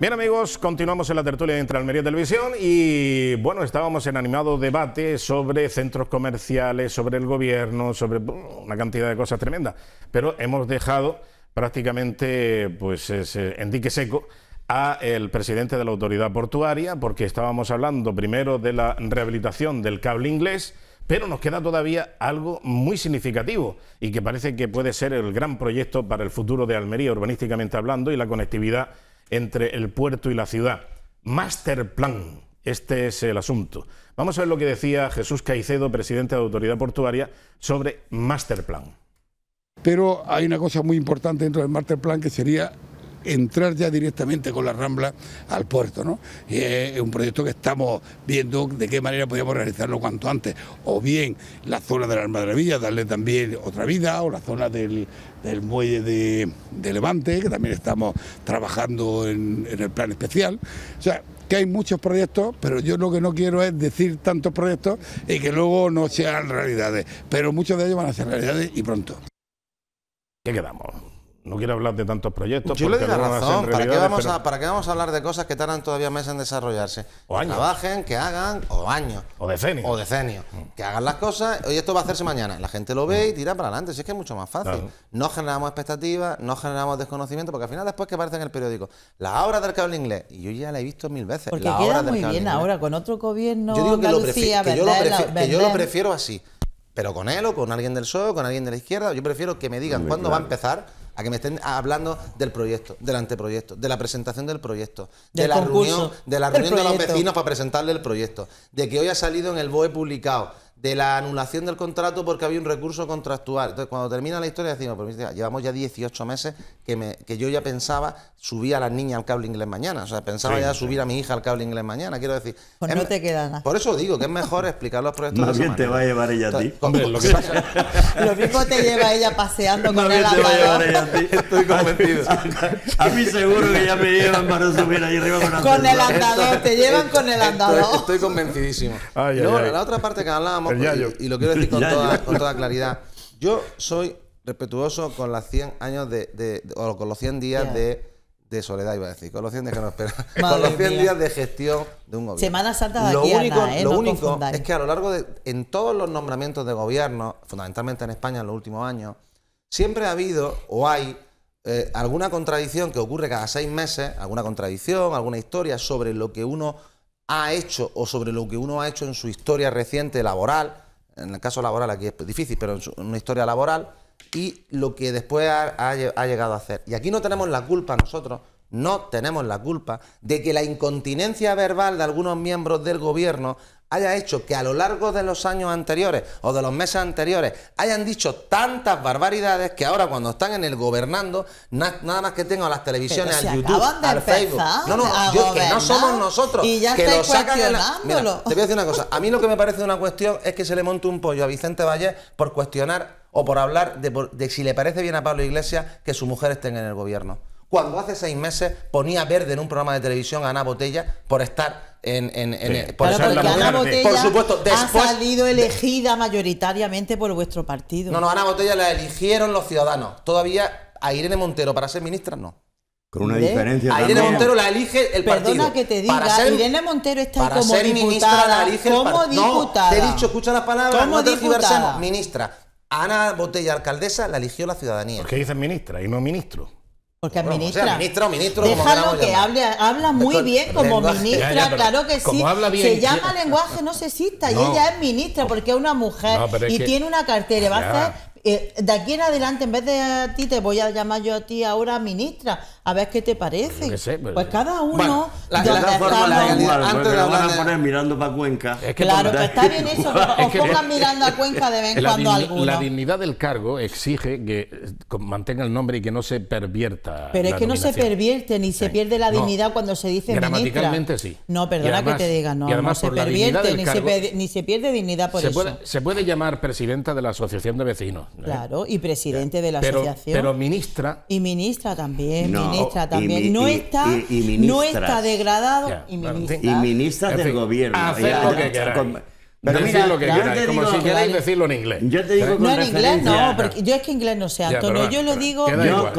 Bien amigos, continuamos en la tertulia entre Almería y Televisión y bueno, estábamos en animado debate sobre centros comerciales, sobre el gobierno, sobre una cantidad de cosas tremendas, pero hemos dejado prácticamente pues en dique seco a el presidente de la autoridad portuaria porque estábamos hablando primero de la rehabilitación del cable inglés, pero nos queda todavía algo muy significativo y que parece que puede ser el gran proyecto para el futuro de Almería urbanísticamente hablando y la conectividad entre el puerto y la ciudad. Master plan. Este es el asunto. Vamos a ver lo que decía Jesús Caicedo, presidente de la Autoridad Portuaria, sobre master plan. Pero hay una cosa muy importante dentro del master plan... que sería entrar ya directamente con la Rambla al puerto. ¿no? Y es un proyecto que estamos viendo de qué manera podríamos realizarlo cuanto antes. O bien la zona de la Almadravilla, darle también otra vida, o la zona del, muelle de, Levante, que también estamos trabajando en, en el plan especial. O sea, que hay muchos proyectos, pero yo lo que no quiero es decir tantos proyectos y que luego no sean realidades. Pero muchos de ellos van a ser realidades y pronto. ¿Qué quedamos? no quiero hablar de tantos proyectos. Yo le doy la razón. ¿Para qué, vamos a, hablar de cosas que tardan todavía meses en desarrollarse? O años. Que trabajen, que hagan, o años. O decenios. O decenios. Mm. Que hagan las cosas, Hoy esto va a hacerse mañana. La gente lo ve y mm. tira para adelante. Si es que es mucho más fácil. No generamos expectativas, no generamos desconocimiento, porque al final después que aparece en el periódico, la obra del cable inglés, y yo ya la he visto mil veces. Porque queda muy bien ahora, con otro gobierno. Yo digo que, lo, que, yo lo, prefiero así. Pero con él o con alguien del PSOE, o con alguien de la izquierda, yo prefiero que me digan cuándo va a empezar a que me estén hablando del proyecto, del anteproyecto, de la presentación del proyecto, de la de la reunión de los vecinos para presentarle el proyecto, de que hoy ha salido en el BOE publicado, de la anulación del contrato porque había un recurso contractual. Entonces, cuando termina la historia, decimos, pero, llevamos ya 18 meses que, me, que yo ya pensaba subir a las niñas al cable inglés mañana. O sea, pensaba ya subir a mi hija al cable inglés mañana. Quiero decir. Pues no te queda nada. Por eso digo que es mejor explicar los proyectos. Más bien te va a llevar ella a ti. lo, mismo te lleva ella paseando con el andador te va ella a ti. Estoy convencido. a, mí seguro que ya me llevan para subir ahí arriba con, con el andador. Te llevan con el andador. Estoy, convencidísimo. Ay, la otra parte que hablábamos y, lo quiero decir con toda, claridad. Yo soy respetuoso con 100 años de, con los 100 días de soledad, iba a decir, con los 100 días los días de gestión de un gobierno. Semana Santa Lo único, ¿eh? lo único es que a lo largo de, en todos los nombramientos de gobierno, fundamentalmente en España en los últimos años, siempre ha habido o hay eh, alguna contradicción que ocurre cada seis meses, alguna contradicción, alguna historia sobre lo que uno ha hecho o sobre lo que uno ha hecho en su historia reciente laboral, en el caso laboral aquí es difícil, pero en, su, una historia laboral, y lo que después ha llegado a hacer. Y aquí no tenemos la culpa nosotros, no tenemos la culpa de que la incontinencia verbal de algunos miembros del gobierno haya hecho que a lo largo de los años anteriores o de los meses anteriores hayan dicho tantas barbaridades que ahora cuando están en el gobernando, nada más que tengo las televisiones, al YouTube, al Facebook. No, no, no somos nosotros. Y ya que lo sacan te voy a decir una cosa. A mí lo que me parece una cuestión es que se le monte un pollo a Vicente Valle por cuestionar o por hablar de, de si le parece bien a Pablo Iglesias que su mujer esté en el gobierno cuando hace seis meses ponía verde en un programa de televisión a Ana Botella por estar en, en, en la Ana Botella por supuesto ha salido elegida mayoritariamente por vuestro partido. No, no, Ana Botella la eligieron los ciudadanos. Todavía a Irene Montero para ser ministra no. Con una ¿De? diferencia. A Irene Montero la elige el partido. Perdona que te diga, Irene Montero está para como ser diputada, ministra la elige el diputada. No, te he dicho, escucha las palabras, no diputada? Ministra. Ana Botella, alcaldesa, la eligió la ciudadanía. ¿Por qué dices ministra y no ministro? Porque administra. ministra ministro, Déjalo que, hable, habla muy bien como ministra, claro que sí. se llama lenguaje no se no, y ella es ministra porque es una mujer y tiene una cartera. Eh, de aquí en adelante, en vez de a ti, te voy a llamar yo a ti ahora ministra a ver qué te parece. pues, pues eh. cada uno. la, la, la antes van a poner mirando para Cuenca. claro, que pues está bien eso, que os pongan mirando a Cuenca de vez en cuando alguno. La dignidad del cargo exige que eh, mantenga el nombre y que no se pervierta. Pero es que no se pervierte ni se pierde la dignidad cuando se dice gramaticalmente ministra. sí. No, perdona que te diga, no, no se pervierte ni, se pierde dignidad por se eso. Puede, se puede llamar presidenta de la Asociación de Vecinos. ¿eh? Claro, y presidente de la asociación. Pero ministra. Y ministra también ministra oh, también. no, está, no está degradado y ministra. Y del gobierno. Pero lo que como si queráis decirlo en inglés. No en inglés, no, porque yo es que inglés no sea Antonio. yo lo digo en, idioma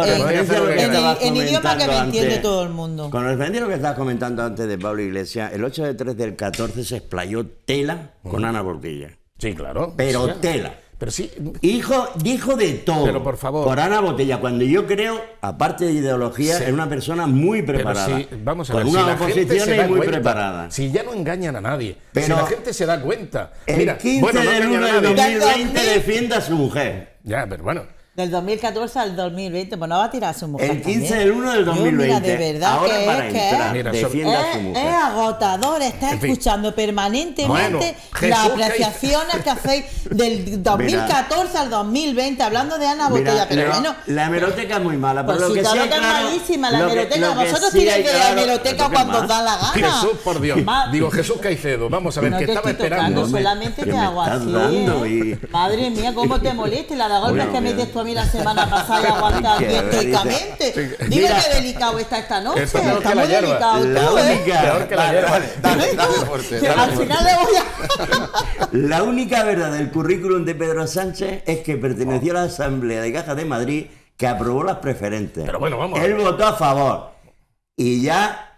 que me entiende todo el mundo. Con referencia a lo que estabas comentando antes de Pablo Iglesias, el 8 de 3 del 14 se explayó tela con mm. Ana Bordilla. Sí, claro. Pero tela. Pero sí. Hijo, dijo de todo. Pero por favor. Por Ana Botella, cuando yo creo, aparte de ideología, en es una persona muy preparada. Pero vamos a ver, con una oposición muy preparada. Si ya no engañan a nadie. Pero si la gente se da cuenta. mira, 15 bueno, no de 2020 defienda a su mujer. Ya, pero bueno. Del 2014 al 2020, pues no va a tirar a su mujer. El 15 del 1 del 2020. mira, de verdad Ahora que es, que es, defienda a su mujer. Es agotador, está escuchando permanentemente las apreciaciones que hacéis del 2014 al 2020, hablando de Ana Botella. pero bueno. La hemeroteca es muy mala, pero pues lo, que sea. es malísima la hemeroteca. Vosotros tiráis de la hemeroteca cuando os da la gana. Jesús, por Dios. Digo, Jesús Caicedo, vamos a ver, que estaba esperando. solamente te hago así. Madre mía, cómo te moleste? la de golpes que me tú mí la semana pasada y aguantar técnicamente. Dime qué delicado está esta noche. Está, muy delicado. La ¿eh? única, dale, dale al final le voy a... la única verdad del currículum de Pedro Sánchez es que perteneció a la Asamblea de Caja de Madrid que aprobó las preferentes. Pero bueno, vamos. Él votó a favor. Y ya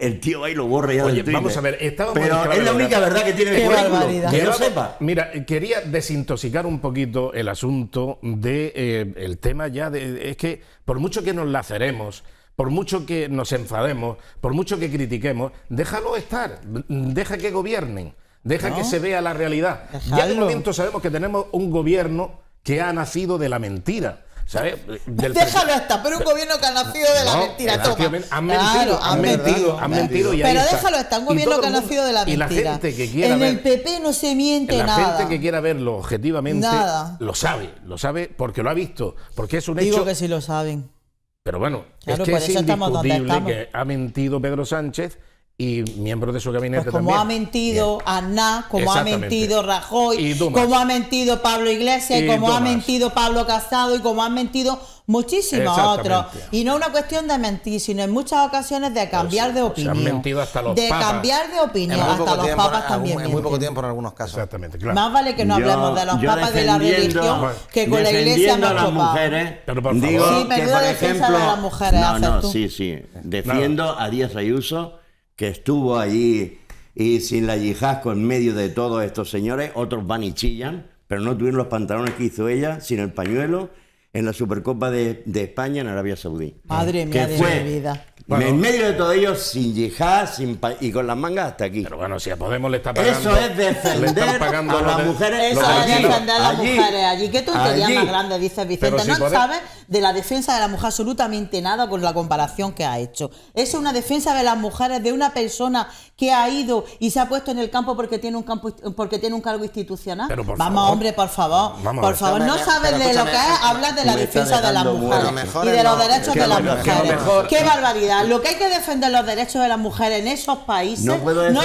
el tío ahí lo borra ya Oye, vamos a ver, estaba Pero es la única verdad, que tiene el que sepa. Mira, quería desintoxicar un poquito el asunto de eh, el tema ya de es que por mucho que nos laceremos, por mucho que nos enfademos, por mucho que critiquemos, déjalo estar, deja que gobiernen, deja que se vea la realidad. Ya de momento sabemos que tenemos un gobierno que ha nacido de la mentira ¿Sabes? Déjalo hasta, pero un gobierno que ha nacido de la mentira. Han mentido, claro, han, mentido, mentido. pero déjalo hasta, un gobierno que ha nacido de la mentira. la gente que quiera en el PP no se miente nada. La gente que quiera verlo objetivamente nada. lo sabe, lo sabe porque lo ha visto, porque es un Digo hecho. Digo que sí lo saben. Pero bueno, es que es indiscutible que ha mentido Pedro Sánchez y miembros de su gabinete pues como ha mentido Aznar, como ha mentido Rajoy, como ha mentido Pablo Iglesias, como ha mentido Pablo Casado y como han mentido muchísimos otros. Y no una cuestión de mentir, sino en muchas ocasiones de cambiar pues de pues opinión. O han mentido hasta los de cambiar de opinión, hasta los papas también. En muy poco tiempo en algunos casos. Más vale que no hablemos de los papas de la religión que con la iglesia no las mujeres, pero por favor. digo que por ejemplo, de las mujeres, no, no, sí, sí, defiendo a Díaz Ayuso que estuvo allí y sin la yijasco en medio de todos estos señores, otros van y chillan, pero no tuvieron los pantalones que hizo ella, sin el pañuelo, en la Supercopa de, España en Arabia Saudí. Madre mía de vida en medio de todo ello, sin yihad sin y con las mangas hasta aquí. Pero bueno, si a Podemos le está pagando. Eso es defender a las mujeres. Eso es defender a las mujeres. Allí que tontería más grande, dice Vicente. no sabes de la defensa de la mujer absolutamente nada con la comparación que ha hecho. Eso es una defensa de las mujeres, de una persona que ha ido y se ha puesto en el campo porque tiene un campo porque tiene un cargo institucional. vamos, hombre, por favor. por favor, no sabes de lo que es, hablas de la defensa de las mujeres y de los derechos de las mujeres. Qué barbaridad lo que hay que defender los derechos de las mujeres en esos países no,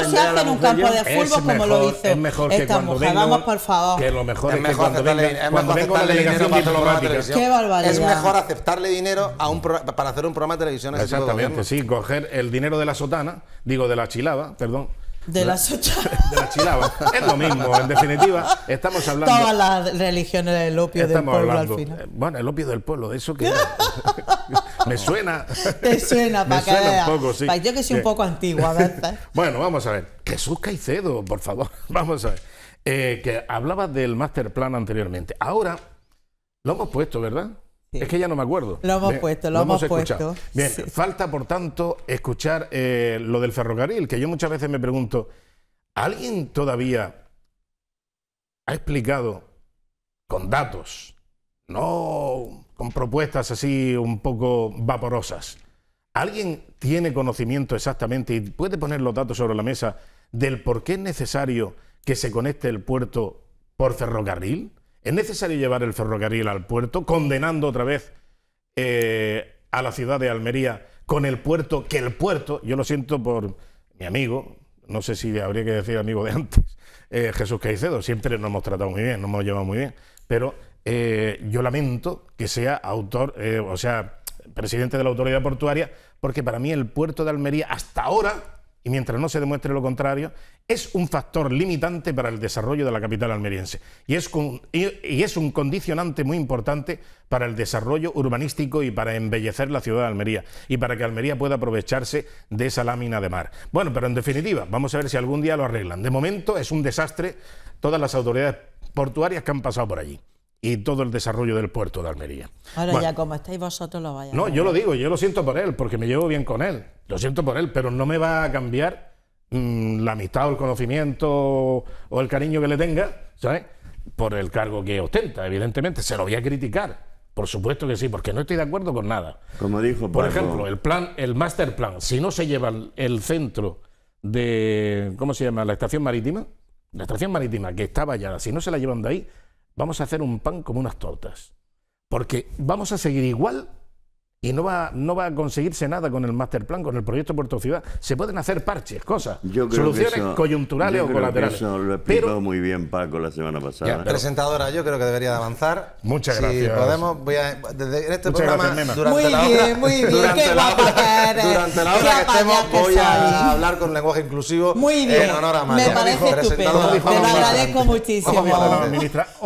se hace en un campo de fútbol como lo dice es mejor que esta mujer. Vamos, por favor. Que lo mejor es, mejor que cuando, Es mejor aceptarle dinero a un para hacer un programa de televisión. Exactamente, sí, coger el dinero de la sotana, digo, de la chilada, perdón de las ocho. De la es lo mismo, en definitiva. Estamos hablando. Todas las religiones del opio del pueblo al final. Eh, bueno, el opio del pueblo, de eso que. me suena. Te suena, para que suena un poco, sí. yo que soy un poco antigua, ¿verdad? bueno, vamos a ver. Jesús Caicedo, por favor. Vamos a ver. Eh, que hablabas del master plan anteriormente. Ahora, lo hemos puesto, ¿verdad? Es que ya no me acuerdo. Lo hemos puesto, lo, hemos, puesto. Bien, falta por tanto escuchar eh, lo del ferrocarril, que yo muchas veces me pregunto, ¿alguien todavía ha explicado con datos, no con propuestas así un poco vaporosas? ¿Alguien tiene conocimiento exactamente y puede poner los datos sobre la mesa del por qué es necesario que se conecte el puerto por ferrocarril? ¿Es necesario llevar el ferrocarril al puerto, condenando otra vez eh, a la ciudad de Almería con el puerto, que el puerto, yo lo siento por mi amigo, no sé si habría que decir amigo de antes, eh, Jesús Caicedo, siempre nos hemos tratado muy bien, nos hemos llevado muy bien, pero eh, yo lamento que sea autor, o sea, presidente de la autoridad portuaria, porque para mí el puerto de Almería hasta ahora y mientras no se demuestre lo contrario, es un factor limitante para el desarrollo de la capital almeriense y es, un condicionante muy importante para el desarrollo urbanístico y para embellecer la ciudad de Almería y para que Almería pueda aprovecharse de esa lámina de mar. Bueno, pero en definitiva, vamos a ver si algún día lo arreglan. De momento es un desastre todas las autoridades portuarias que han pasado por allí y todo el desarrollo del puerto de Almería. Ahora ya como estáis vosotros lo vayáis... No, yo lo digo, yo lo siento por él, porque me llevo bien con él, lo siento por él, pero no me va a cambiar mm, la amistad o el conocimiento o el cariño que le tenga, ¿sabes? Por el cargo que ostenta, evidentemente, se lo voy a criticar. Por supuesto que sí, porque no estoy de acuerdo con nada. Como dijo Por ejemplo, el plan, el master plan, si no se lleva el centro de, ¿cómo se llama? La estación marítima, la estación marítima que estaba ya, si no se la llevan de ahí, vamos a hacer un pan como unas tortas, porque vamos a seguir igual y no va, no va a conseguirse nada con el master plan, con el proyecto Puerto Ciudad. Se pueden hacer parches, cosas, soluciones coyunturales o colaterales. lo explicó muy bien Paco la semana pasada. Ya, presentadora, yo creo que debería de avanzar. Muchas gracias. podemos, voy a, desde, este programa, muy bien, muy bien, durante la hora, durante la hora que estemos, voy a hablar con lenguaje inclusivo. Muy bien. En honor a María. Me parece estupendo. Te lo agradezco muchísimo.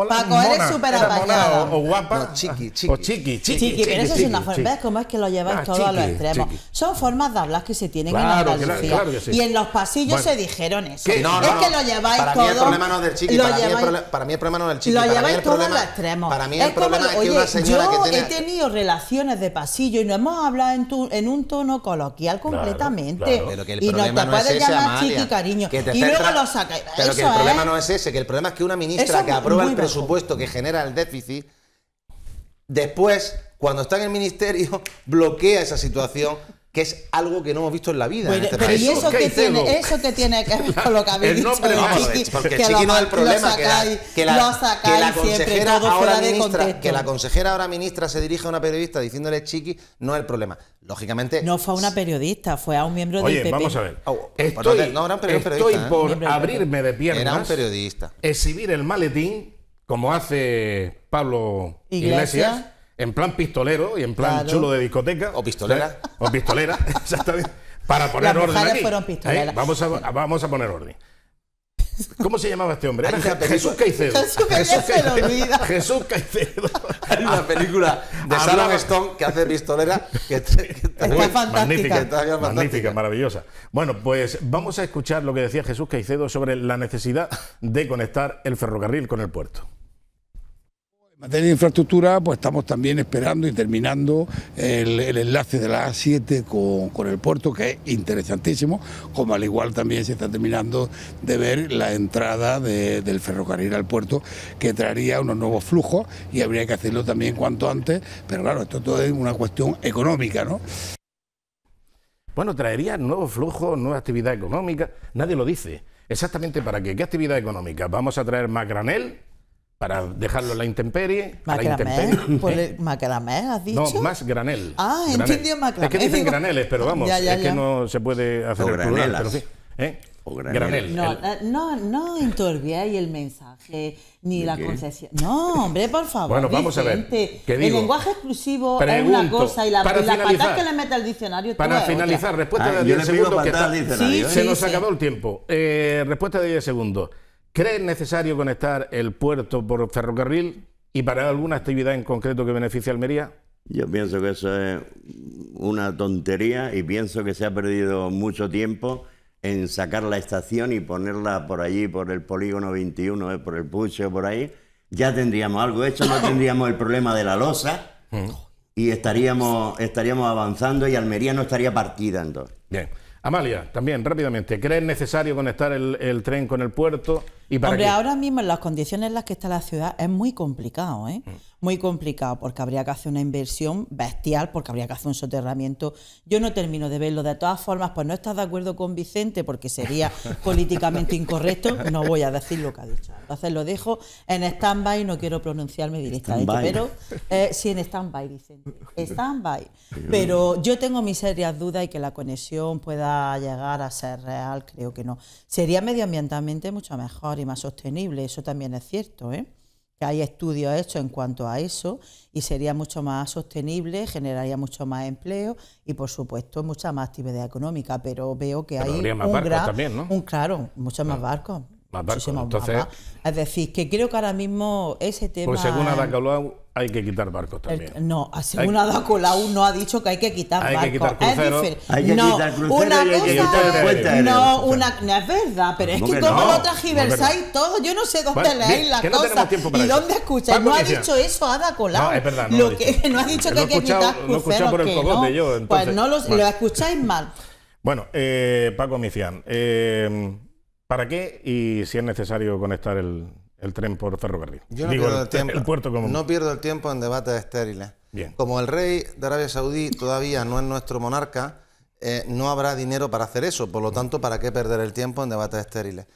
Paco, eres súper apañada. O guapa. chiqui, chiqui. O chiqui, chiqui. pero eso es una forma. ¿Cómo es que lo lleváis ah, todos todo a los extremos. Son formas de hablar que se tienen en Andalucía. Y en los pasillos se dijeron eso. es que lo lleváis para Mí el no es del para, mí el problema no es del chiqui. Lo lleváis todo a los extremos. Para mí el es problema que una señora yo he tenido relaciones de pasillo y no hemos hablado en, un tono coloquial completamente. Y no te puedes llamar chiqui, cariño. Y luego lo sacáis. Pero que el problema no es ese, que el problema es que una ministra que aprueba el presupuesto que genera el déficit después cuando está en el ministerio, bloquea esa situación que es algo que no hemos visto en la vida. pero este ¿y eso que, tiene, eso que tiene que ver con lo que habéis el dicho? Nombre, vamos, porque Chiqui no es el problema, que, la, consejera ahora ministra, que la consejera ahora ministra se dirige a una periodista diciéndole Chiqui, no es el problema. Lógicamente... No fue a una periodista, fue a un miembro del PP. vamos a ver. Oh, pues estoy, estoy ¿eh? por abrirme de piernas. Era un periodista. Exhibir el maletín, como hace Pablo Iglesias en plan pistolero y en plan chulo de discoteca. O pistolera. O pistolera, exactamente. Para poner orden. Aquí. fueron Vamos, a, vamos a poner orden. ¿Cómo se llamaba este hombre? Jesús Caicedo. Jesús Caicedo. Jesús Caicedo. Hay una película de Sam Stone que hace pistolera que, fantástica. Magnífica, maravillosa. Bueno, pues vamos a escuchar lo que decía Jesús Caicedo sobre la necesidad de conectar el ferrocarril con el puerto. En materia de infraestructura, pues estamos también esperando y terminando el, enlace de la A7 con, el puerto, que es interesantísimo, como al igual también se está terminando de ver la entrada del ferrocarril al puerto, que traería unos nuevos flujos y habría que hacerlo también cuanto antes, pero claro, esto todo es una cuestión económica, ¿no? Bueno, traería nuevos flujos, nueva actividad económica, nadie lo dice. Exactamente para qué, qué actividad económica. Vamos a traer más granel, para dejarlo en la intemperie. ¿Eh? Macramé, has dicho. No, más granel. Ah, entendió macramé. Es que dicen graneles, pero vamos, es que no se puede hacer o el pero sí. ¿Eh? O granel. no, eh, no, no, entorbiéis el mensaje ni la concesión. No, hombre, por favor. Bueno, vamos a ver. El lenguaje exclusivo es una cosa y la, patada que le mete al diccionario. Para finalizar, respuesta ah, de 10 segundos. se nos acabó el tiempo. Eh, respuesta de 10 segundos. ...¿cree necesario conectar el puerto por ferrocarril y para alguna actividad en concreto que beneficie a Almería? Yo pienso que eso es una tontería y pienso que se ha perdido mucho tiempo en sacar la estación y ponerla por allí, por el polígono 21, eh, por el Puche o por ahí. Ya tendríamos algo hecho, no tendríamos el problema de la losa y estaríamos, estaríamos avanzando y Almería no estaría partida entonces. Bien. Amalia, también rápidamente, ¿crees necesario conectar el tren con el puerto? Hombre, ahora mismo en las condiciones en las que está la ciudad es muy complicado, ¿eh? Mm muy complicado porque habría que hacer una inversión bestial, porque habría que hacer un soterramiento. Yo no termino de verlo. De todas formas, pues no estás de acuerdo con Vicente porque sería políticamente incorrecto. No voy a decir lo que ha dicho. Entonces lo dejo en stand-by, no quiero pronunciarme directamente, pero eh, sí en stand-by, Vicente. Stand-by. Pero yo tengo mis serias dudas y que la conexión pueda llegar a ser real, creo que no. Sería medioambientalmente mucho mejor y más sostenible, eso también es cierto, ¿eh? que hay estudios hechos en cuanto a eso y sería mucho más sostenible, generaría mucho más empleo y por supuesto mucha más actividad económica, pero veo que hay un, claro, muchos más barcos. Entonces, Es decir, que creo que ahora mismo ese tema. Pues según Ada Colau, hay que quitar barcos también. no, según Ada Colau no ha dicho que hay que quitar hay barcos. Que quitar hay que no, una y hay que quitar No, una, no es verdad, pero es que, como no, lo tragiversáis y todo, yo no sé dónde bueno, leéis las cosas y dónde escucháis. No ha dicho eso Ada Colau. No, es verdad. No, lo que, no ha dicho que hay que quitar cruceros. por el cogote yo. Pues no lo escucháis mal. Bueno, eh, Paco Micián. Eh, ¿Para qué y si es necesario conectar el, tren por ferrocarril? Yo no, pierdo el, tiempo, no pierdo el tiempo en debates estériles. Como el rey de Arabia Saudí todavía no es nuestro monarca, eh, no habrá dinero para hacer eso. Por lo tanto, ¿para qué perder el tiempo en debates estériles?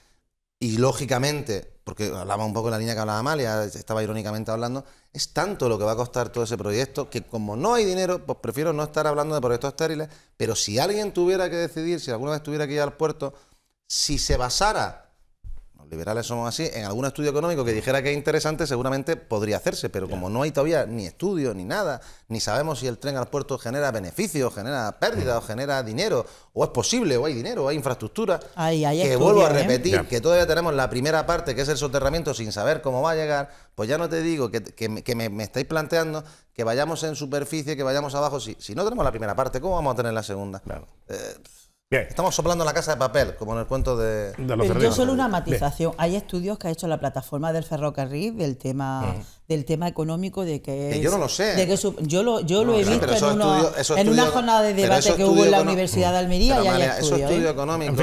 Y lógicamente, porque hablaba un poco de la línea que hablaba Amalia, estaba irónicamente hablando, es tanto lo que va a costar todo ese proyecto que como no hay dinero, pues prefiero no estar hablando de proyectos estériles, pero si alguien tuviera que decidir, si alguna vez tuviera que ir al puerto, si se basara, los liberales somos así, en algún estudio económico que dijera que es interesante, seguramente podría hacerse, pero como no hay todavía ni estudio ni nada, ni sabemos si el tren al puerto genera beneficios, genera pérdidas, o genera dinero, o es posible, o hay dinero, o hay infraestructura, que vuelvo a ¿eh? repetir, que todavía tenemos la primera parte, que es el soterramiento, sin saber cómo va a llegar, pues ya no te digo que, me, estáis planteando que vayamos en superficie, que vayamos abajo, si, no tenemos la primera parte, ¿cómo vamos a tener la segunda? Claro. Eh, Estamos soplando la casa de papel, como en el cuento de... yo solo una matización. Hay estudios que ha hecho la plataforma del ferrocarril del tema, del tema económico de que... yo no lo sé. yo lo, yo lo he visto en, una, jornada de debate que hubo en la Universidad de Almería y hay estudios. que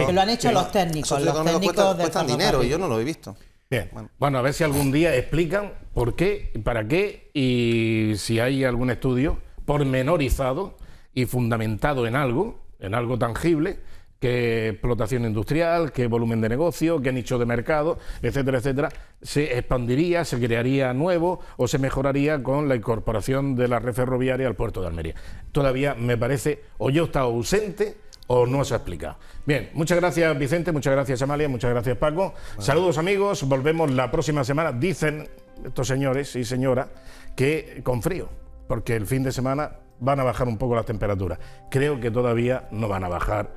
¿eh? lo han hecho los técnicos. Los técnicos cuesta, cuestan dinero y yo no lo he visto. Bien. Bueno. bueno. a ver si algún día explican por qué, para qué y si hay algún estudio pormenorizado y fundamentado en algo en algo tangible, qué explotación industrial, qué volumen de negocio, qué nicho de mercado, etcétera, etcétera, se expandiría, se crearía nuevo o se mejoraría con la incorporación de la red ferroviaria al puerto de Almería. Todavía me parece, o yo estado ausente o no se ha explicado. Bien, muchas gracias Vicente, muchas gracias Amalia, muchas gracias Paco. Saludos amigos, volvemos la próxima semana. Dicen estos señores y señoras que con frío, porque el fin de semana van a bajar un poco las temperaturas. Creo que todavía no van a bajar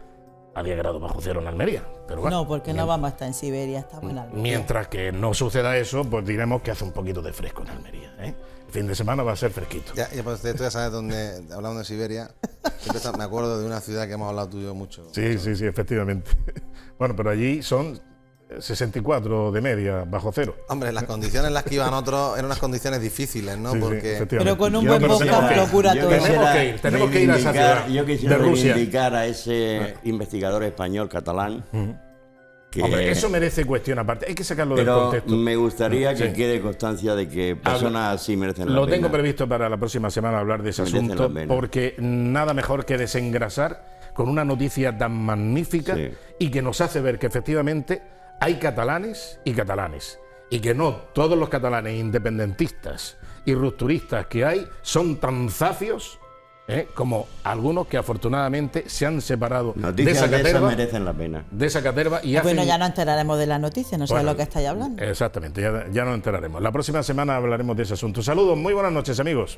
a 10 grados bajo cero en Almería. bueno, no, porque no vamos a estar en Siberia, estamos en Almería. Mientras que no suceda eso, pues diremos que hace un poquito de fresco en Almería. ¿eh? El fin de semana va a ser fresquito. Ya, ya pues ya sabes dónde, hablando de Siberia, me acuerdo de una ciudad que hemos hablado tú y yo mucho. Sí, sí, sí, efectivamente. Bueno, pero allí son 64 de media, bajo cero. Hombre, las condiciones en las que iban otros eran unas condiciones difíciles, ¿no? Porque... pero con un buen podcast lo todo. Tenemos que ir, tenemos que ir a esa Yo quisiera a ese investigador español catalán. que, eso merece cuestión aparte, hay que sacarlo del contexto. Me gustaría que quede constancia de que personas así merecen la Lo tengo previsto para la próxima semana hablar de ese asunto, porque nada mejor que desengrasar con una noticia tan magnífica y que nos hace ver que efectivamente hay catalanes y catalanes, y que no todos los catalanes independentistas y rupturistas que hay son tan zafios ¿eh? como algunos que afortunadamente se han separado de esa caterva. merecen la pena. De esa caterva y Bueno, ya no enteraremos de la noticia, no sé de lo que estáis hablando. Exactamente, ya, ya no enteraremos. La próxima semana hablaremos de ese asunto. Saludos, muy buenas noches, amigos.